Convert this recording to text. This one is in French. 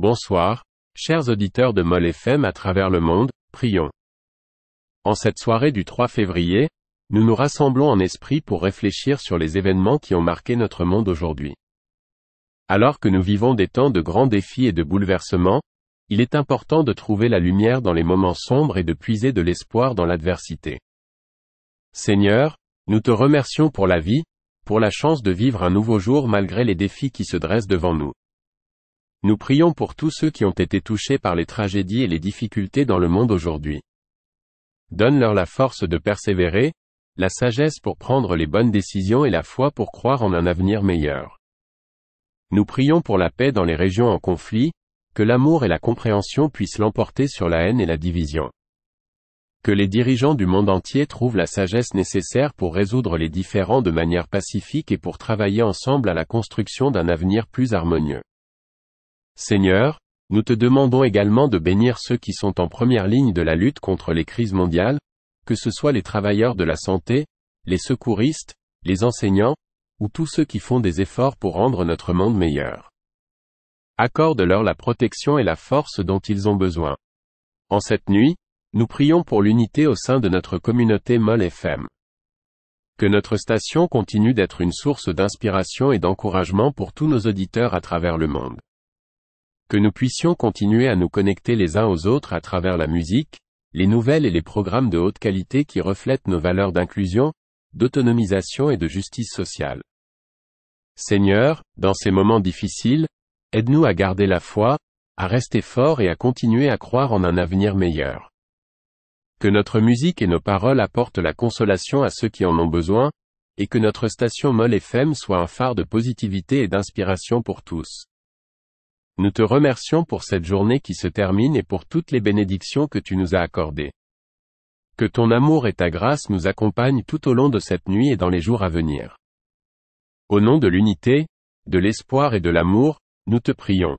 Bonsoir, chers auditeurs de Mol FM à travers le monde, prions. En cette soirée du 3 février, nous nous rassemblons en esprit pour réfléchir sur les événements qui ont marqué notre monde aujourd'hui. Alors que nous vivons des temps de grands défis et de bouleversements, il est important de trouver la lumière dans les moments sombres et de puiser de l'espoir dans l'adversité. Seigneur, nous te remercions pour la vie, pour la chance de vivre un nouveau jour malgré les défis qui se dressent devant nous. Nous prions pour tous ceux qui ont été touchés par les tragédies et les difficultés dans le monde aujourd'hui. Donne-leur la force de persévérer, la sagesse pour prendre les bonnes décisions et la foi pour croire en un avenir meilleur. Nous prions pour la paix dans les régions en conflit, que l'amour et la compréhension puissent l'emporter sur la haine et la division. Que les dirigeants du monde entier trouvent la sagesse nécessaire pour résoudre les différends de manière pacifique et pour travailler ensemble à la construction d'un avenir plus harmonieux. Seigneur, nous te demandons également de bénir ceux qui sont en première ligne de la lutte contre les crises mondiales, que ce soit les travailleurs de la santé, les secouristes, les enseignants, ou tous ceux qui font des efforts pour rendre notre monde meilleur. Accorde-leur la protection et la force dont ils ont besoin. En cette nuit, nous prions pour l'unité au sein de notre communauté MOL FM. Que notre station continue d'être une source d'inspiration et d'encouragement pour tous nos auditeurs à travers le monde que nous puissions continuer à nous connecter les uns aux autres à travers la musique, les nouvelles et les programmes de haute qualité qui reflètent nos valeurs d'inclusion, d'autonomisation et de justice sociale. Seigneur, dans ces moments difficiles, aide-nous à garder la foi, à rester forts et à continuer à croire en un avenir meilleur. Que notre musique et nos paroles apportent la consolation à ceux qui en ont besoin, et que notre station Molle FM soit un phare de positivité et d'inspiration pour tous. Nous te remercions pour cette journée qui se termine et pour toutes les bénédictions que tu nous as accordées. Que ton amour et ta grâce nous accompagnent tout au long de cette nuit et dans les jours à venir. Au nom de l'unité, de l'espoir et de l'amour, nous te prions.